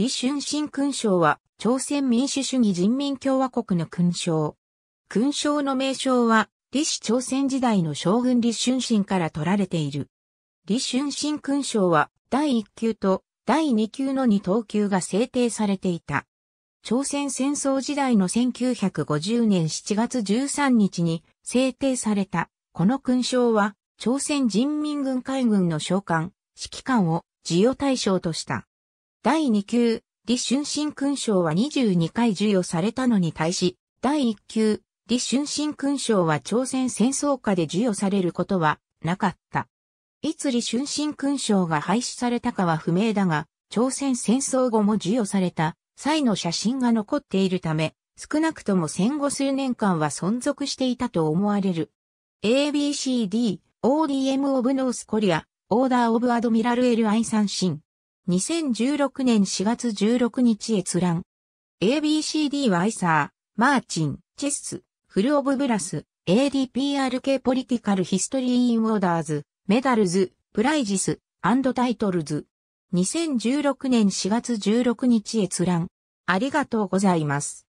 李春新勲章は、朝鮮民主主義人民共和国の勲章。勲章の名称は、李氏朝鮮時代の将軍李春新から取られている。李春新勲章は、第1級と第2級の2等級が制定されていた。朝鮮戦争時代の1950年7月13日に制定された、この勲章は、朝鮮人民軍海軍の将官、指揮官を授与対象とした。第2級、李春新勲章は22回授与されたのに対し、第1級、李春新勲章は朝鮮戦争下で授与されることはなかった。いつ李春新勲章が廃止されたかは不明だが、朝鮮戦争後も授与された際の写真が残っているため、少なくとも戦後数年間は存続していたと思われる。ABCD, ODM of North Korea, Order of Admiral L. I. 三新。2016年4月16日閲覧。ABCD ワイサー、マーチン、チェス、フルオブブラス、ADPRK ポリティカルヒストリーインウォーダーズ、メダルズ、プライジス、アンドタイトルズ。2016年4月16日閲覧。ありがとうございます。